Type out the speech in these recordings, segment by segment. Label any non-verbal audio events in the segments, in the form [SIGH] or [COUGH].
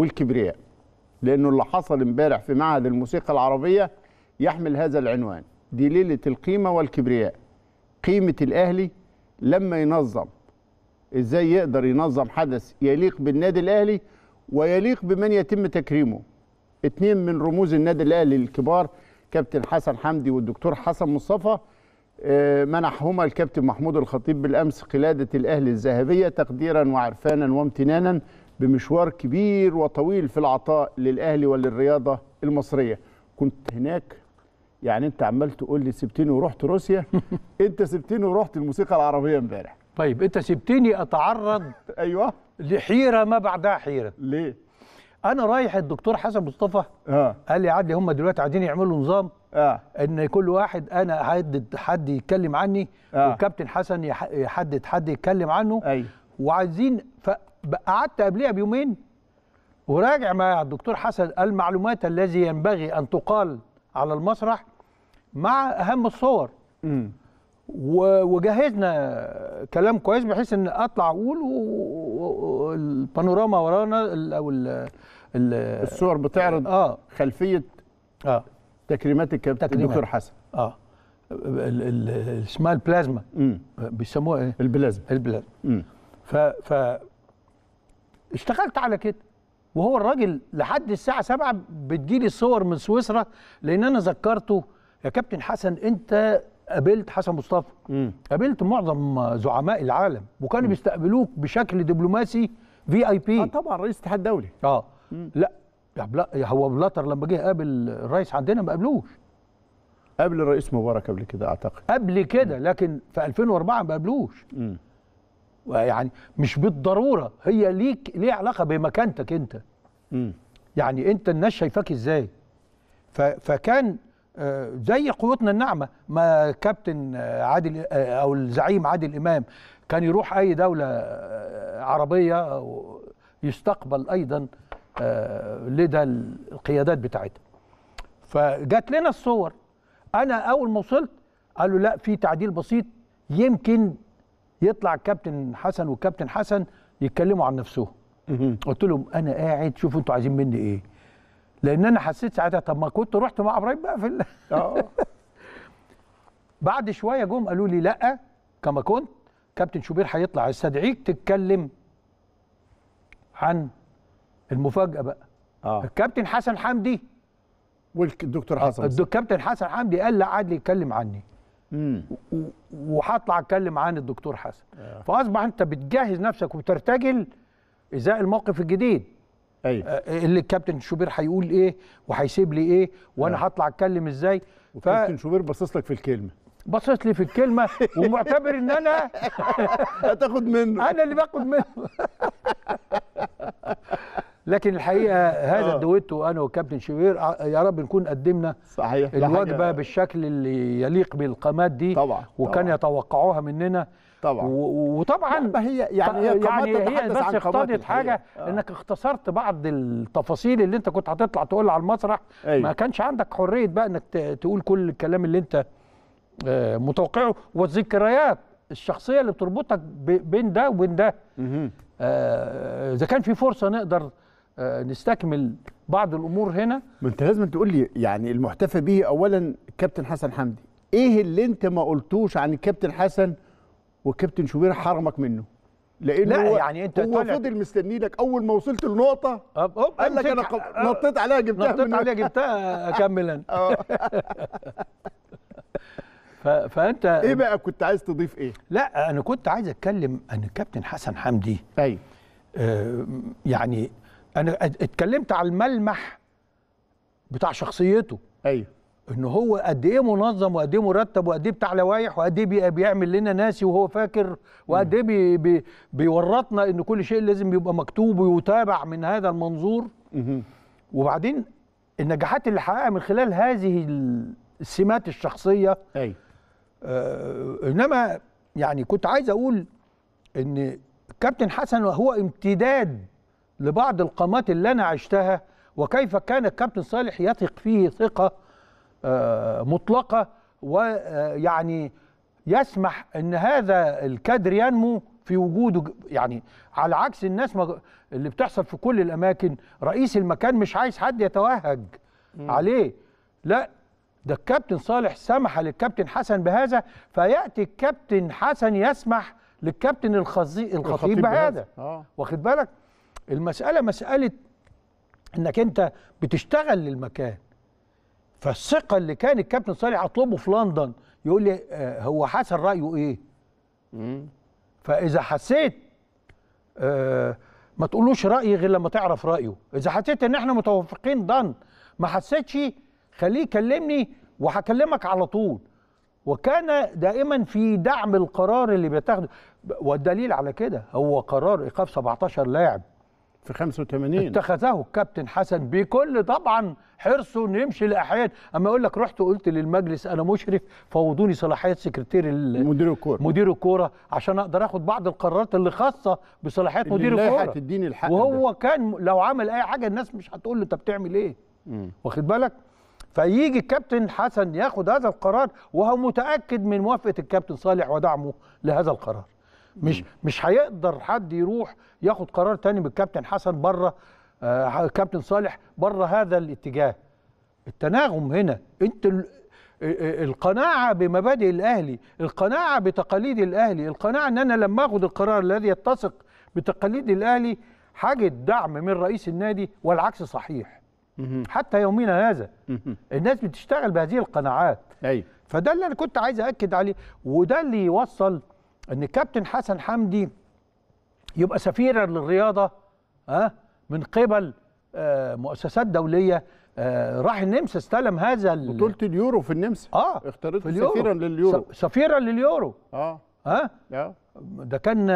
والكبرياء لأنه اللي حصل امبارح في معهد الموسيقى العربية يحمل هذا العنوان دي ليلة القيمة والكبرياء قيمة الأهلي لما ينظم إزاي يقدر ينظم حدث يليق بالنادي الأهلي ويليق بمن يتم تكريمه اتنين من رموز النادي الأهلي الكبار كابتن حسن حمدي والدكتور حسن مصطفى آه، منحهما الكابتن محمود الخطيب بالامس قلاده الاهلي الذهبيه تقديرا وعرفانا وامتنانا بمشوار كبير وطويل في العطاء للاهلي وللرياضه المصريه كنت هناك يعني انت عمال تقول لي سبتني ورحت روسيا [LAUGHS] انت سبتني ورحت الموسيقى العربيه امبارح طيب انت سبتني اتعرض [LAUGHS] ايوه لحيره ما بعدها حيره ليه انا رايح الدكتور حسن مصطفى آه. قال لي عدلي هم دلوقتي عايزين يعملوا نظام آه. ان كل واحد انا هيدد حد يتكلم عني آه. والكابتن حسن يحدد حد يتكلم عنه أي. وعايزين فقعدت قبلها بيومين وراجع مع الدكتور حسن المعلومات الذي ينبغي ان تقال على المسرح مع اهم الصور م. وجهزنا كلام كويس بحيث ان اطلع اقول والبانوراما ورانا ال او ال الصور بتعرض آه خلفيه اه تكريمات الكابتن الدكتور حسن اه اسمها البلازما بيسموها ايه؟ البلازما البلازما ف ف اشتغلت على كده وهو الراجل لحد الساعه سبعة بتجيلي صور من سويسرا لان انا ذكرته يا كابتن حسن انت قابلت حسن مصطفى مم. قابلت معظم زعماء العالم وكانوا بيستقبلوك بشكل دبلوماسي في اي بي اه طبعا رئيس اتحاد الدولي اه لا هو بلاتر لما جه قابل الرئيس عندنا ما قابلوش قبل الرئيس مبارك قبل كده اعتقد قبل كده لكن في 2004 ما قابلوش يعني مش بالضروره هي ليك ليه علاقه بمكانتك انت م. يعني انت الناس شايفاك ازاي فكان آه، زي قوتنا الناعمه ما كابتن آه، عادل آه، او الزعيم عادل امام كان يروح اي دوله عربيه يستقبل ايضا لدى القيادات بتاعتها فجات لنا الصور انا اول ما وصلت قالوا لا في تعديل بسيط يمكن يطلع الكابتن حسن والكابتن حسن يتكلموا عن نفسهم قلت لهم انا قاعد شوفوا انتوا عايزين مني ايه لان انا حسيت ساعتها طب ما كنت رحت مع ابراهيم بقى في ال... آه. [LAUGHS] بعد شويه جم قالوا لي لا كما كنت كابتن شوبير هيطلع يستدعيك تتكلم عن المفاجاه بقى آه. الكابتن حسن حمدي والدكتور حسن الكابتن حسن حمدي قال لا عادل يتكلم عني وهطلع اتكلم عن الدكتور حسن آه. فاصبح انت بتجهز نفسك وترتجل ازاء الموقف الجديد ايوه آه اللي الكابتن شوبير هيقول ايه وهيسيب لي ايه وانا آه. هطلع آه. اتكلم ازاي وكابتن ف... شوبير باصص لك في الكلمه باصص لي في الكلمه [LAUGHS] ومعتبر ان انا هتاخد منه انا اللي باخد منه [LAUGHS] لكن الحقيقه هذا الدويتو آه. انا وكابتن شوبير آه، يا رب نكون قدمنا صحيح الوجبه بالشكل اللي يليق بالقامات دي طبعا وكان طبعا. يتوقعوها مننا طبعا وطبعا ما هي يعني هي يعني هي بس اقتضت حاجه آه. انك اختصرت بعض التفاصيل اللي انت كنت هتطلع تقولها على المسرح أيوه. ما كانش عندك حريه بقى انك تقول كل الكلام اللي انت آه، متوقعه والذكريات الشخصيه اللي بتربطك بين ده وبين ده اذا آه كان في فرصه نقدر آه، نستكمل بعض الامور هنا ما انت لازم تقول لي يعني المحتفى به اولا كابتن حسن حمدي ايه اللي انت ما قلتوش عن الكابتن حسن وكابتن شوبير حرمك منه لانه لا هو يعني انت هو فضل مستني لك اول ما وصلت لنقطه قال لك انا نطيت عليها جبتها نطيت عليها جبتها اكمل [LAUGHS] انا آه. فانت ايه بقى كنت عايز تضيف ايه؟ لا انا كنت عايز اتكلم ان الكابتن حسن حمدي ايوه آه يعني انا اتكلمت على الملمح بتاع شخصيته ايوه ان هو قد ايه منظم وقد ايه مرتب وقد ايه بتاع لوايح وقد ايه بيعمل لنا ناسي وهو فاكر وقد ايه بي بي بيورطنا ان كل شيء لازم يبقى مكتوب ويتابع من هذا المنظور وبعدين النجاحات اللي حققها من خلال هذه السمات الشخصيه ايوه آه انما يعني كنت عايز اقول ان كابتن حسن هو امتداد لبعض القامات اللي انا عشتها وكيف كان الكابتن صالح يثق فيه ثقه آه، مطلقه ويعني آه، يسمح ان هذا الكادر ينمو في وجوده يعني على عكس الناس اللي بتحصل في كل الاماكن رئيس المكان مش عايز حد يتوهج م. عليه لا ده الكابتن صالح سمح للكابتن حسن بهذا فياتي الكابتن حسن يسمح للكابتن الخطيب, الخطيب بهذا آه. واخد بالك المسألة مسألة انك انت بتشتغل للمكان فالثقة اللي كان الكابتن صالح اطلبه في لندن يقول لي آه، هو حسن رأيه ايه فاذا حسيت آه، ما تقولوش رأيي غير لما تعرف رأيه اذا حسيت ان احنا متوافقين ضن ما حسيتش خليه يكلمني وهكلمك على طول وكان دائما في دعم القرار اللي بيتاخده والدليل على كده هو قرار ايقاف 17 لاعب في 85 اتخذه الكابتن حسن بكل طبعا حرصه انه يمشي لاحياد اما يقول لك رحت وقلت للمجلس انا مشرف فوضوني صلاحيات سكرتير مدير الكوره مدير الكوره عشان اقدر اخد بعض القرارات اللي خاصه بصلاحيات مدير الكوره هتديني الحق وهو ده. كان لو عمل اي حاجه الناس مش هتقول له انت بتعمل ايه واخد بالك فيجي الكابتن حسن ياخد هذا القرار وهو متاكد من موافقه الكابتن صالح ودعمه لهذا القرار مش مش هيقدر حد يروح ياخد قرار تاني من الكابتن حسن بره آه كابتن صالح بره هذا الاتجاه التناغم هنا انت آه، آه، القناعه بمبادئ الاهلي القناعه بتقاليد الاهلي القناعه ان انا لما اخد القرار الذي يتسق بتقاليد الاهلي حاجه دعم من رئيس النادي والعكس صحيح حتى يومنا هذا الناس بتشتغل بهذه القناعات ايوه فده اللي انا كنت عايز اكد عليه وده اللي يوصل ان كابتن حسن حمدي يبقى سفيرا للرياضه ها آه، من قبل آه، مؤسسات دوليه آه، راح النمسا استلم هذا بطوله اليورو في النمسا اه اختارته سفيرا لليورو سفيرا لليورو اه ها آه. ده كان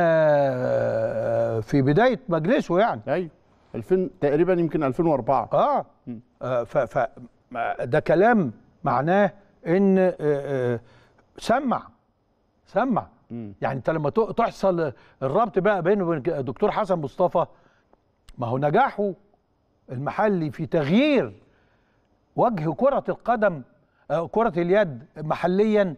في بدايه مجلسه يعني ايوه 2000 تقريبا يمكن 2004 اه, آه ف ف ده كلام معناه ان آه آه سمع سمع يعني انت لما تحصل الربط بقى بينه وبين الدكتور حسن مصطفى ما هو نجاحه المحلي في تغيير وجه كرة القدم آه، كرة اليد محليا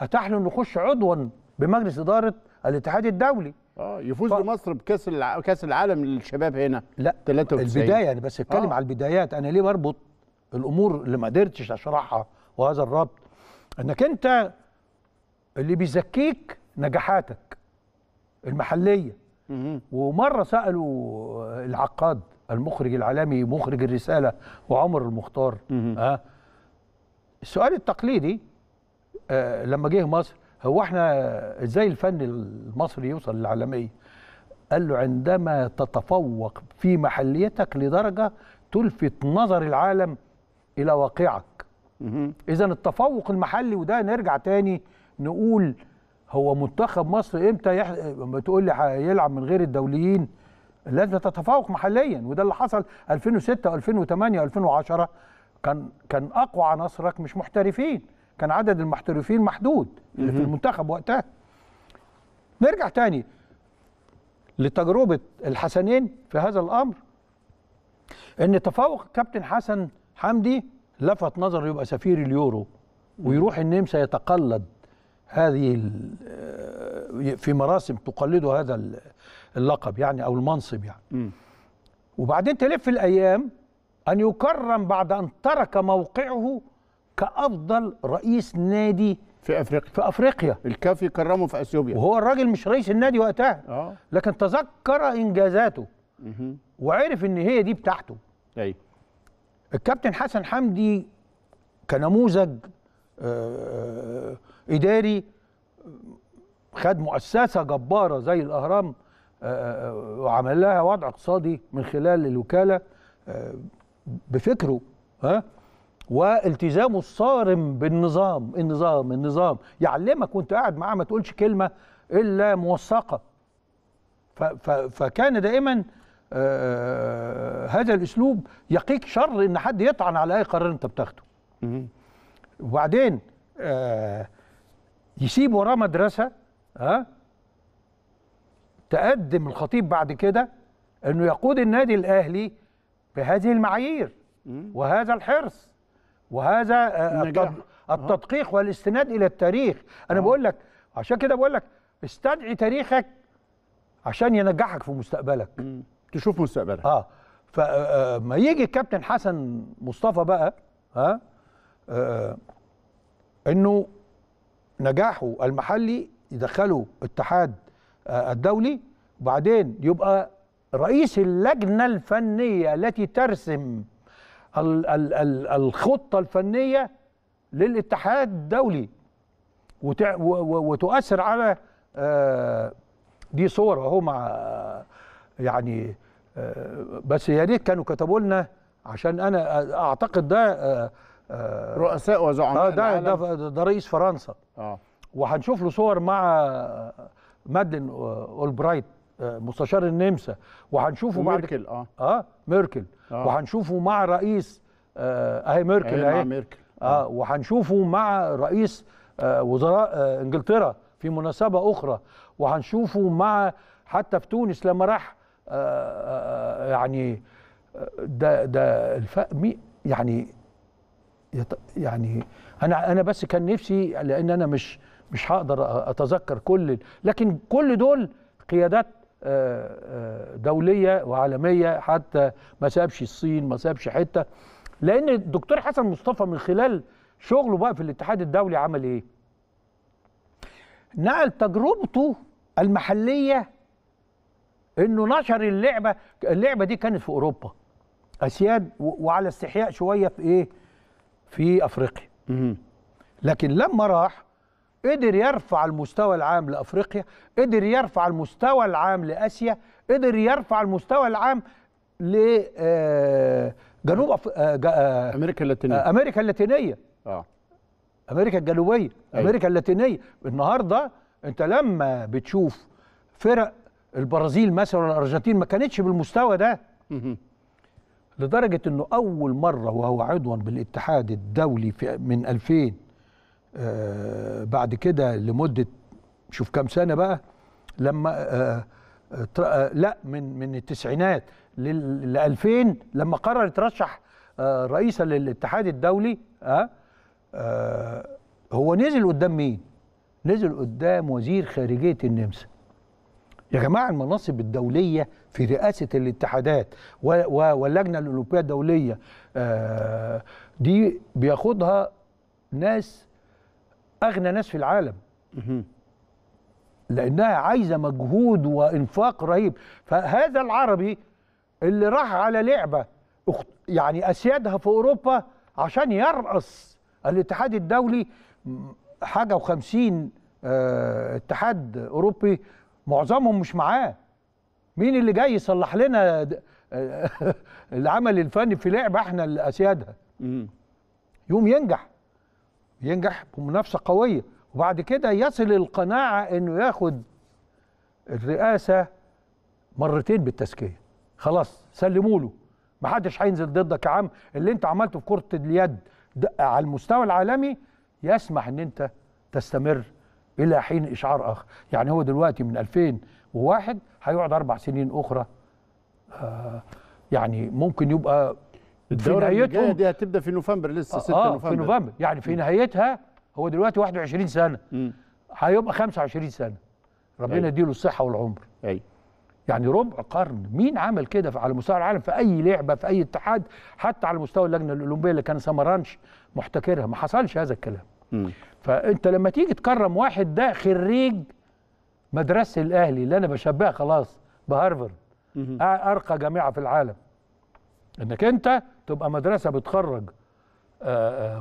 اتاح له انه يخش عضوا بمجلس اداره الاتحاد الدولي اه يفوز ف... بمصر بكاس الع... كاس العالم للشباب هنا لا 93 البدايه انا بس اتكلم آه. على البدايات انا ليه بربط الامور اللي ما قدرتش اشرحها وهذا الربط انك انت اللي بيزكيك نجاحاتك المحليه ومره سالوا العقاد المخرج العالمي مخرج الرساله وعمر المختار ها أه السؤال التقليدي أه لما جه مصر هو احنا ازاي الفن المصري يوصل للعالميه قال له عندما تتفوق في محليتك لدرجه تلفت نظر العالم الى واقعك اذا التفوق المحلي وده نرجع تاني نقول هو منتخب مصر امتى يح... بتقول لي هيلعب من غير الدوليين لازم تتفوق محليا وده اللي حصل 2006 و2008 و2010 كان كان اقوى عناصرك مش محترفين كان عدد المحترفين محدود اللي في المنتخب وقتها نرجع تاني لتجربه الحسنين في هذا الامر ان تفوق كابتن حسن حمدي لفت نظر يبقى سفير اليورو ويروح النمسا يتقلد هذه آه، في مراسم تقلده هذا اللقب يعني او المنصب يعني م. وبعدين تلف الايام ان يكرم بعد ان ترك موقعه كافضل رئيس نادي في افريقيا في افريقيا الكاف يكرمه في اثيوبيا وهو الراجل مش رئيس النادي وقتها آه. لكن تذكر انجازاته وعرف ان هي دي بتاعته ايوه الكابتن حسن حمدي كنموذج آه اداري خد مؤسسه جباره زي الاهرام آه، آه، آه، وعمل لها وضع اقتصادي من خلال الوكاله بفكره ها والتزامه الصارم بالنظام النظام النظام يعلمك وانت قاعد معاه ما تقولش كلمه الا موثقه فكان دائما هذا الاسلوب يقيك شر ان حد يطعن على اي قرار انت بتاخده وبعدين آه يسيب وراه مدرسه ها آه، تقدم الخطيب بعد كده انه يقود النادي الاهلي بهذه المعايير وهذا الحرص وهذا آه، آه، النجاح. التدقيق والاستناد الى التاريخ انا بقول لك عشان كده بقول لك استدعي تاريخك عشان ينجحك في مستقبلك تشوف مستقبلك اه فما يجي الكابتن حسن مصطفى بقى ها آه انه نجاحه المحلي يدخله اتحاد آه، الدولي وبعدين يبقى رئيس اللجنة الفنية التي ترسم الخطة الفنية للاتحاد الدولي وتؤثر على آه، دي صورة اهو مع يعني آه، بس يا ريت كانوا كتبوا لنا عشان انا اعتقد ده آه، رؤساء وزعماء آه ده, ده ده رئيس فرنسا اه وهنشوف له صور مع مادلين آه، اولبرايت آه، مستشار النمسا وهنشوفه مع ميركل اه اه ميركل آه. وهنشوفه مع رئيس آه اهي ميركل اهي ميركل اه وهنشوفه مع رئيس آه وزراء آه انجلترا في مناسبه اخرى وهنشوفه مع حتى في تونس لما راح آه آه يعني ده ده الف... يعني يعني انا انا بس كان نفسي لان انا مش مش هقدر اتذكر كل لكن كل دول قيادات آه، آه، دوليه وعالميه حتى ما سابش الصين ما سابش حته لان الدكتور حسن مصطفى من خلال شغله بقى في الاتحاد الدولي عمل ايه نقل تجربته المحليه انه نشر اللعبه اللعبه دي كانت في اوروبا اسياد وعلى استحياء شويه في ايه في افريقيا لكن لما راح قدر يرفع المستوى العام لافريقيا قدر يرفع المستوى العام لاسيا قدر يرفع المستوى العام ل آه، جنوب أف... آه، آه، امريكا اللاتينيه امريكا اللاتينيه اه امريكا الجنوبيه أيوة. امريكا اللاتينيه النهارده انت لما بتشوف فرق البرازيل مثلا والارجنتين ما كانتش بالمستوى ده لدرجة أنه أول مرة وهو عضوا بالاتحاد الدولي في من 2000 آه بعد كده لمدة شوف كام سنة بقى لما آه آه, آه، لا من من التسعينات ل 2000 لما قرر يترشح آه رئيسا للاتحاد الدولي آه آه هو نزل قدام مين؟ نزل قدام وزير خارجية النمسا يا جماعه المناصب الدوليه في رئاسه الاتحادات واللجنه الاولمبيه الدوليه آه، دي بياخدها ناس اغنى ناس في العالم لانها عايزه مجهود وانفاق رهيب فهذا العربي اللي راح على لعبه يعني اسيادها في اوروبا عشان يرأس الاتحاد الدولي حاجه وخمسين آه، اتحاد اوروبي معظمهم مش معاه مين اللي جاي يصلح لنا [LAUGHS] العمل الفني في لعبه احنا الاسيادها يوم ينجح ينجح بمنافسه قويه وبعد كده يصل القناعه انه ياخد الرئاسه مرتين بالتزكيه خلاص سلموا له ما حدش هينزل ضدك يا عم اللي انت عملته في كره اليد على المستوى العالمي يسمح ان انت تستمر الى حين اشعار اخر يعني هو دلوقتي من 2001 هيقعد اربع سنين اخرى آه يعني ممكن يبقى الدوره نهايته دي هتبدا في نوفمبر لسه 6 آه نوفمبر في نوفمبر يعني في نهايتها هو دلوقتي 21 سنه هيبقى 25 سنه ربنا يديله الصحه والعمر اي يعني ربع قرن مين عمل كده على مستوى العالم في اي لعبه في اي اتحاد حتى على مستوى اللجنه الاولمبيه اللي كان سمرانش محتكرها ما حصلش هذا الكلام م. فانت لما تيجي تكرم واحد ده خريج مدرسه الاهلي اللي انا بشبهها خلاص بهارفرد ارقى جامعه في العالم انك انت تبقى مدرسه بتخرج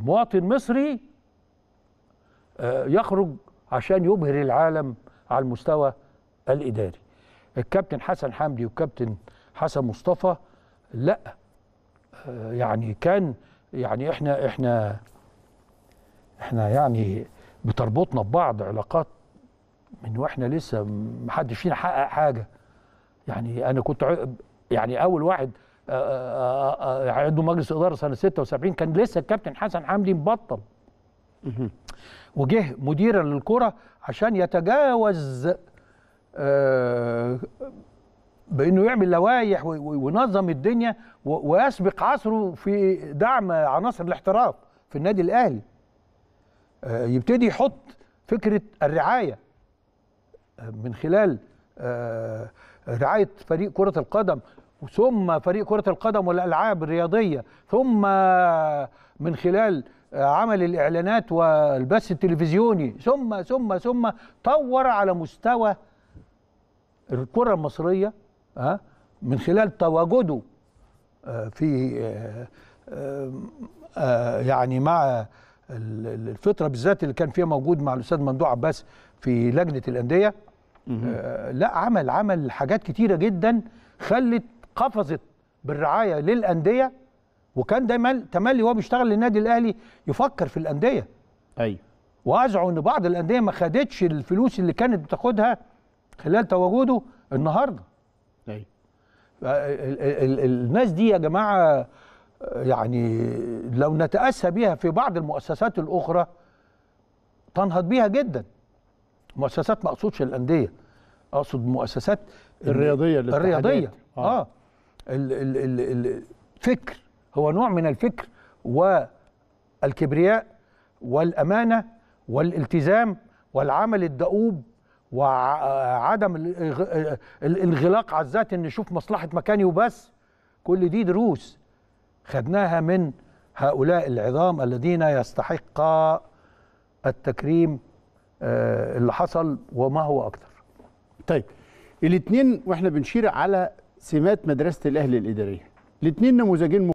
مواطن مصري يخرج عشان يبهر العالم على المستوى الاداري الكابتن حسن حمدي والكابتن حسن مصطفى لا يعني كان يعني احنا احنا احنا يعني بتربطنا ببعض علاقات من واحنا لسه محدش فينا حقق حاجه يعني انا كنت يعني اول واحد آه، آه، آه، عنده مجلس اداره سنه 76 كان لسه الكابتن حسن حمدي مبطل وجه مديرا للكره عشان يتجاوز بانه يعمل لوائح وينظم الدنيا ويسبق عصره في دعم عناصر الاحتراف في النادي الاهلي آه، يبتدي يحط فكره الرعايه آه، من خلال آه، رعايه فريق كره القدم ثم فريق كره القدم والالعاب الرياضيه ثم من خلال عمل الاعلانات والبث التلفزيوني ثم ثم ثم طور على مستوى الكره المصريه من خلال تواجده في يعني مع الفتره بالذات اللي كان فيها موجود مع الاستاذ ممدوح عباس في لجنه الانديه آه لا عمل عمل حاجات كتيره جدا خلت قفزت بالرعايه للانديه وكان دايما تملي وهو بيشتغل للنادي الاهلي يفكر في الانديه ايوه وازعم ان بعض الانديه ما خدتش الفلوس اللي كانت بتاخدها خلال تواجده النهارده ايوه الناس دي يا جماعه يعني لو نتأسى بها في بعض المؤسسات الأخرى تنهض بيها جدا مؤسسات ما أقصدش الأندية أقصد مؤسسات الرياضية الرياضية آه, آه. ال ال ال الفكر هو نوع من الفكر والكبرياء والأمانة والالتزام والعمل الدؤوب وعدم آه، آه، آه، الانغلاق على الذات ان يشوف مصلحه مكاني وبس كل دي دروس خدناها من هؤلاء العظام الذين يستحق التكريم آه، اللي حصل وما هو أكثر طيب الاثنين واحنا بنشير على سمات مدرسة الأهل الإدارية الاثنين نموذجين